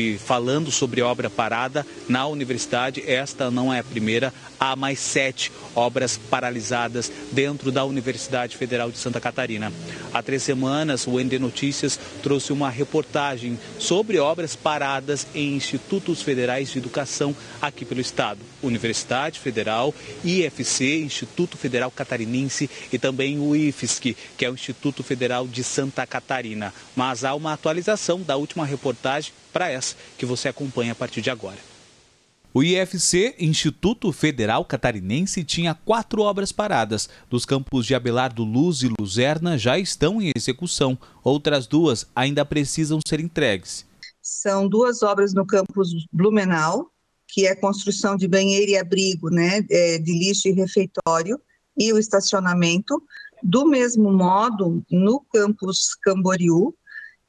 E falando sobre obra parada na universidade, esta não é a primeira, há mais sete obras paralisadas dentro da Universidade Federal de Santa Catarina. Há três semanas, o ND Notícias trouxe uma reportagem sobre obras paradas em institutos federais de educação aqui pelo Estado. Universidade Federal, IFC, Instituto Federal Catarinense e também o IFSC, que é o Instituto Federal de Santa Catarina. Mas há uma atualização da última reportagem para essa que você acompanha a partir de agora. O IFC, Instituto Federal Catarinense, tinha quatro obras paradas. Dos campos de Abelardo Luz e Luzerna já estão em execução. Outras duas ainda precisam ser entregues. São duas obras no campus Blumenau, que é construção de banheiro e abrigo, né, é, de lixo e refeitório, e o estacionamento. Do mesmo modo, no campus Camboriú,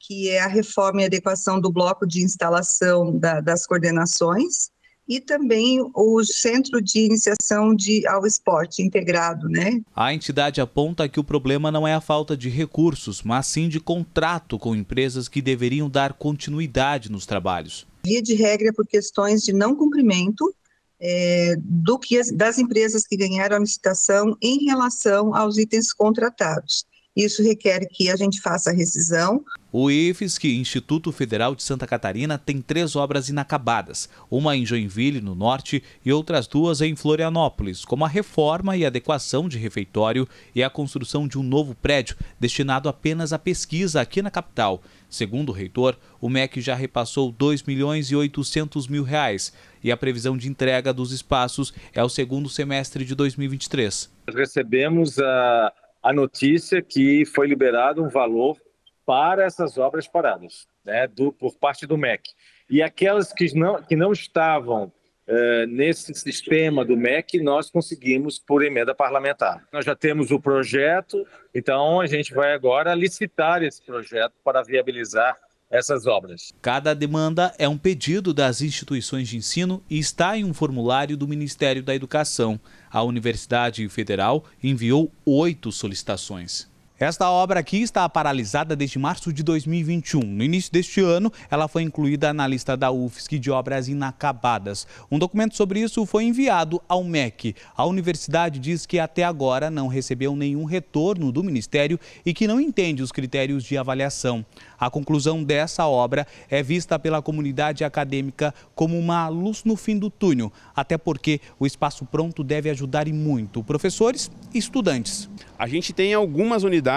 que é a reforma e adequação do bloco de instalação da, das coordenações e também o Centro de Iniciação de, ao Esporte integrado, né? A entidade aponta que o problema não é a falta de recursos, mas sim de contrato com empresas que deveriam dar continuidade nos trabalhos. Via de regra por questões de não cumprimento é, do que as, das empresas que ganharam a licitação em relação aos itens contratados. Isso requer que a gente faça a rescisão. O IFSC, Instituto Federal de Santa Catarina, tem três obras inacabadas, uma em Joinville, no norte, e outras duas em Florianópolis, como a reforma e adequação de refeitório e a construção de um novo prédio destinado apenas à pesquisa aqui na capital. Segundo o reitor, o MEC já repassou 2 milhões e 800 mil reais e a previsão de entrega dos espaços é o segundo semestre de 2023. Nós recebemos a a notícia que foi liberado um valor para essas obras paradas, né, do, por parte do MEC. E aquelas que não, que não estavam uh, nesse sistema do MEC, nós conseguimos por emenda parlamentar. Nós já temos o projeto, então a gente vai agora licitar esse projeto para viabilizar essas obras. Cada demanda é um pedido das instituições de ensino e está em um formulário do Ministério da Educação. A Universidade Federal enviou oito solicitações. Esta obra aqui está paralisada desde março de 2021. No início deste ano, ela foi incluída na lista da UFSC de obras inacabadas. Um documento sobre isso foi enviado ao MEC. A universidade diz que até agora não recebeu nenhum retorno do Ministério e que não entende os critérios de avaliação. A conclusão dessa obra é vista pela comunidade acadêmica como uma luz no fim do túnel, até porque o espaço pronto deve ajudar e muito professores e estudantes. A gente tem algumas unidades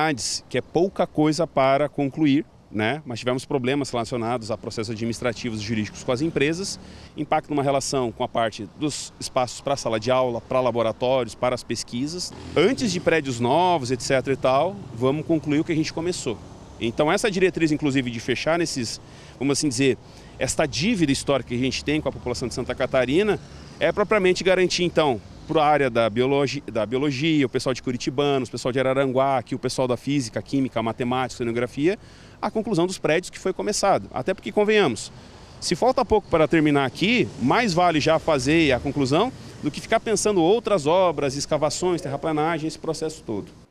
que é pouca coisa para concluir, né? mas tivemos problemas relacionados a processos administrativos e jurídicos com as empresas, impacto numa relação com a parte dos espaços para sala de aula, para laboratórios, para as pesquisas. Antes de prédios novos, etc. e tal, vamos concluir o que a gente começou. Então essa diretriz, inclusive, de fechar nesses, vamos assim dizer, esta dívida histórica que a gente tem com a população de Santa Catarina, é propriamente garantir, então, para a área da biologia, da biologia, o pessoal de Curitibanos, o pessoal de Araranguá, aqui o pessoal da física, química, matemática, cenografia, a conclusão dos prédios que foi começado. Até porque, convenhamos, se falta pouco para terminar aqui, mais vale já fazer a conclusão do que ficar pensando outras obras, escavações, terraplanagem, esse processo todo.